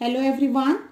Hello everyone.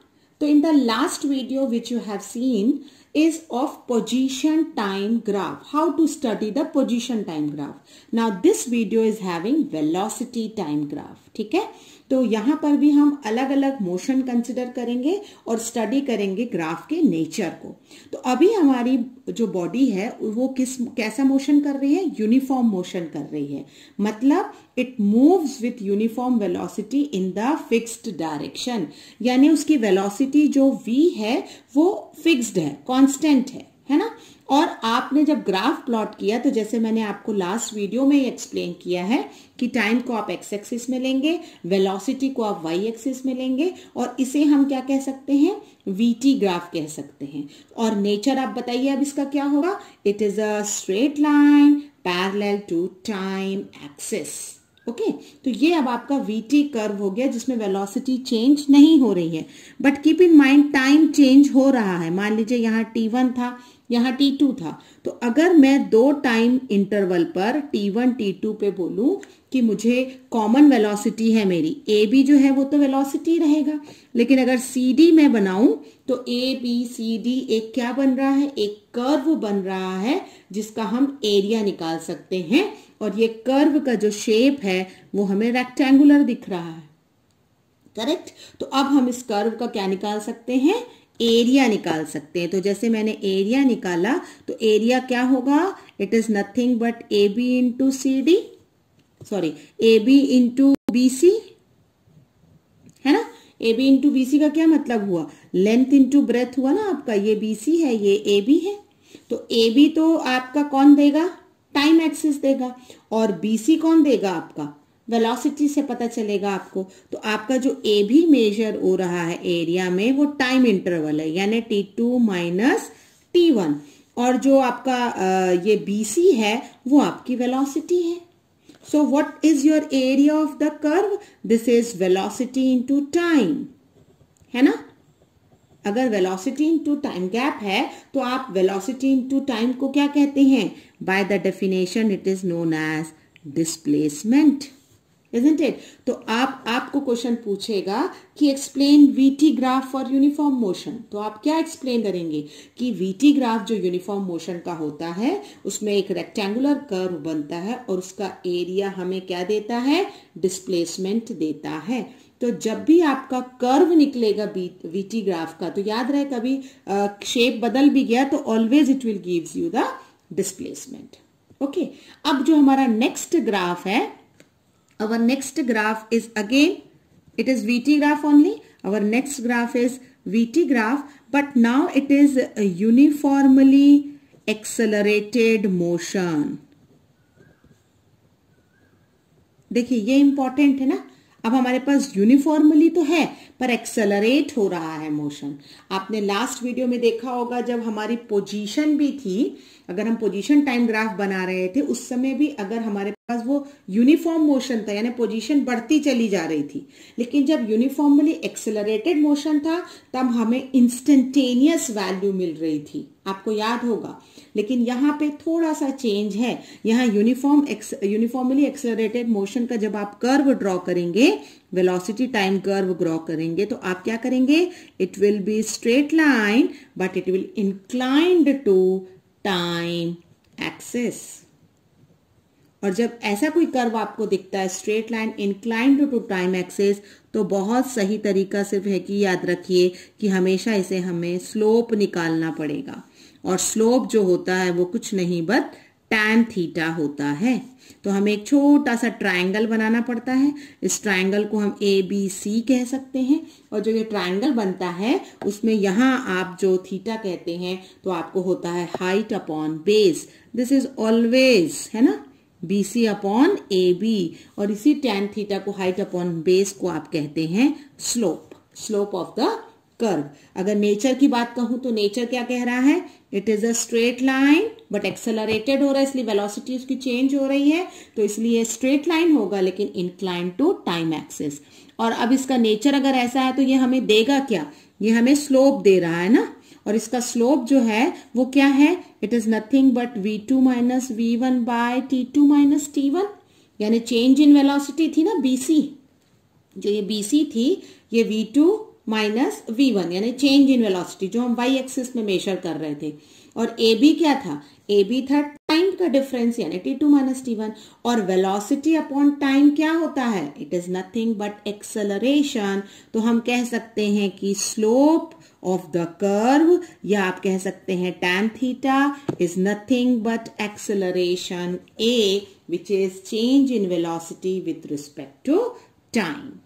So in the last video which you have seen, is of position time graph. How to study the position time graph. Now this video is having velocity time graph. ठीक है तो यहां पर भी हम अलग अलग motion consider करेंगे और स्टडी करेंगे ग्राफ के नेचर को तो अभी हमारी जो बॉडी है वो किस कैसा मोशन कर रही है यूनिफॉर्म मोशन कर रही है मतलब it moves with uniform velocity in the fixed direction यानी उसकी वेलोसिटी जो वी है वो फिक्स्ड है कौन कांस्टेंट है है ना और आपने जब ग्राफ प्लॉट किया तो जैसे मैंने आपको लास्ट वीडियो में ही एक्सप्लेन किया है कि टाइम को आप एक्स एक्सिस में लेंगे वेलोसिटी को आप वाई एक्सिस में लेंगे और इसे हम क्या कह सकते हैं वी ग्राफ कह सकते हैं और नेचर आप बताइए अब इसका क्या होगा it is a straight line parallel to time axis okay तो ये अब आपका वीटी कर्व हो गया जिसमें वेलोसिटी चेंज नहीं हो रही है but keep in mind time change हो रहा है मान लीजिए यहाँ टी वन था यहाँ टी टू था तो अगर मैं दो टाइम इंटरवल पर टी वन टी टू पे बोलूं कि मुझे कॉमन वेलोसिटी है मेरी ए बी जो है वो तो वेलोसिटी रहेगा लेकिन अगर सी डी मैं बनाऊं तो ए बी सी डी एक क्या बन रहा है एक कर्व बन रहा है जिसका हम एरिया निकाल सकते हैं और ये कर्व का जो शेप है वो हमें रेक्टेंगुलर दिख रहा है करेक्ट तो अब हम इस कर्व का क्या निकाल सकते हैं एरिया निकाल सकते हैं तो जैसे मैंने एरिया निकाला तो एरिया क्या होगा it is nothing but A B into C D sorry A B into B C है ना A B into B C का क्या मतलब हुआ लेंथ इंटू ब्रेथ हुआ ना आपका ये बी सी है ये ए बी है तो ए बी तो आपका कौन देगा टाइम एक्सिस देगा और बी सी कौन देगा आपका वेलोसिटी से पता चलेगा आपको तो आपका जो ए भी मेजर हो रहा है एरिया में वो टाइम इंटरवल है यानी T two minus T one और जो आपका ये बी सी है वो आपकी वेलोसिटी है so what is your area of the curve this is velocity into time है ना अगर वेलोसिटी इनटू टाइम गैप है तो आप वेलोसिटी इनटू टाइम को क्या कहते हैं by the definition it is known as displacement isn't it तो आप आपको क्वेश्चन पूछेगा कि explain VT graph for uniform motion तो आप क्या एक्सप्लेन करेंगे कि वीटी ग्राफ जो यूनिफॉर्म मोशन का होता है उसमें एक रेक्टेंगुलर कर्व बनता है और उसका एरिया हमें क्या देता है डिस्प्लेसमेंट देता है तो जब भी आपका कर्व निकलेगा वीटी ग्राफ का तो याद रहे कभी शेप बदल भी गया तो always it will give you the displacement okay अब जो हमारा नेक्स्ट ग्राफ है our next graph is again it is VT graph only our next graph is VT graph but now it is a uniformly accelerated motion देखिए ये important है ना अब हमारे पास यूनिफॉर्मली तो है पर एक्सेलरेट हो रहा है मोशन आपने लास्ट वीडियो में देखा होगा जब हमारी पोजीशन भी थी अगर हम पोजीशन टाइम ग्राफ बना रहे थे उस समय भी अगर हमारे पास वो यूनिफॉर्म मोशन था यानी पोजीशन बढ़ती चली जा रही थी लेकिन जब यूनिफॉर्मली एक्सेलरेटेड मोशन था तब हमें इंस्टेंटेनियस वैल्यू मिल रही थी आपको याद होगा लेकिन यहाँ पे थोड़ा सा चेंज है यहाँ यूनिफॉर्म यूनिफॉर्मली एक्सेलरेटेड मोशन का जब आप कर्व ड्रॉ करेंगे वेलोसिटी टाइम कर्व ड्रॉ करेंगे तो आप क्या करेंगे it will be straight line but it will inclined to time axis और जब ऐसा कोई कर्व आपको दिखता है straight line inclined to time axis तो बहुत सही तरीका सिर्फ है कि याद रखिए कि हमेशा इसे हमें स्लोप निकालना पड़ेगा और स्लोप जो होता है वो कुछ नहीं बट टैन थीटा होता है तो हमें एक छोटा सा ट्रायंगल बनाना पड़ता है इस ट्रायंगल को हम ए बी सी कह सकते हैं और जो ये ट्रायंगल बनता है उसमें यहां आप जो थीटा कहते हैं तो आपको होता है height upon base this is always है ना B C upon A B और इसी टेन थीटा को हाइट अपॉन बेस को आप कहते हैं slope slope of the curve अगर नेचर की बात कहूं तो नेचर क्या कह रहा है it is a straight line but accelerated हो रहा है इसलिए वेलोसिटी उसकी चेंज हो रही है तो इसलिए स्ट्रेट लाइन होगा लेकिन इंक्लाइन टू टाइम एक्सेस और अब इसका नेचर अगर ऐसा है तो ये हमें देगा क्या ये हमें स्लोप दे रहा है ना और इसका स्लोप जो है वो क्या है it is nothing but V two minus V one by T two minus T one यानी चेंज इन वेलोसिटी थी ना बी सी जो ये बी सी थी ये V two minus V one यानी चेंज इन वेलोसिटी जो हम वाई एक्सिस में मेजर कर रहे थे और ए बी क्या था ए बी था का डिफरेंस यानी T two minus T one और वेलोसिटी अपॉन टाइम क्या होता है it is nothing but acceleration तो हम कह सकते हैं कि स्लोप ऑफ द कर्व या आप कह सकते हैं tan theta is nothing but acceleration a which is change in velocity with respect to time